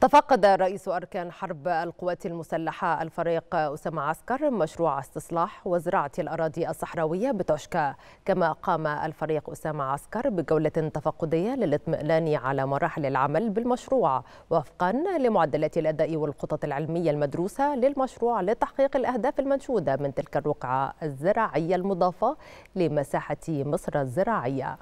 تفقد رئيس أركان حرب القوات المسلحة الفريق أسامة عسكر مشروع استصلاح وزراعة الأراضي الصحراوية بتوشكا كما قام الفريق أسامة عسكر بجولة تفقدية للاطمئنان على مراحل العمل بالمشروع وفقا لمعدلات الأداء والخطط العلمية المدروسة للمشروع لتحقيق الأهداف المنشودة من تلك الرقعة الزراعية المضافة لمساحة مصر الزراعية